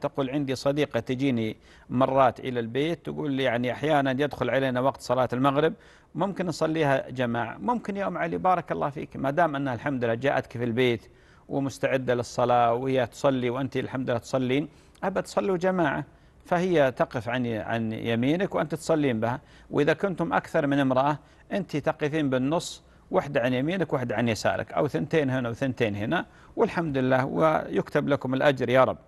تقول عندي صديقة تجيني مرات إلى البيت تقول لي يعني أحيانا يدخل علينا وقت صلاة المغرب ممكن نصليها جماعة ممكن يا أم علي بارك الله فيك ما دام أنها الحمد لله جاءتك في البيت ومستعدة للصلاة وهي تصلي وأنت الحمد لله تصلين أبا تصلوا جماعة فهي تقف عن عن يمينك وأنت تصلين بها وإذا كنتم أكثر من امرأة أنت تقفين بالنص واحدة عن يمينك واحدة عن يسارك أو ثنتين هنا وثنتين هنا والحمد لله ويكتب لكم الأجر يا رب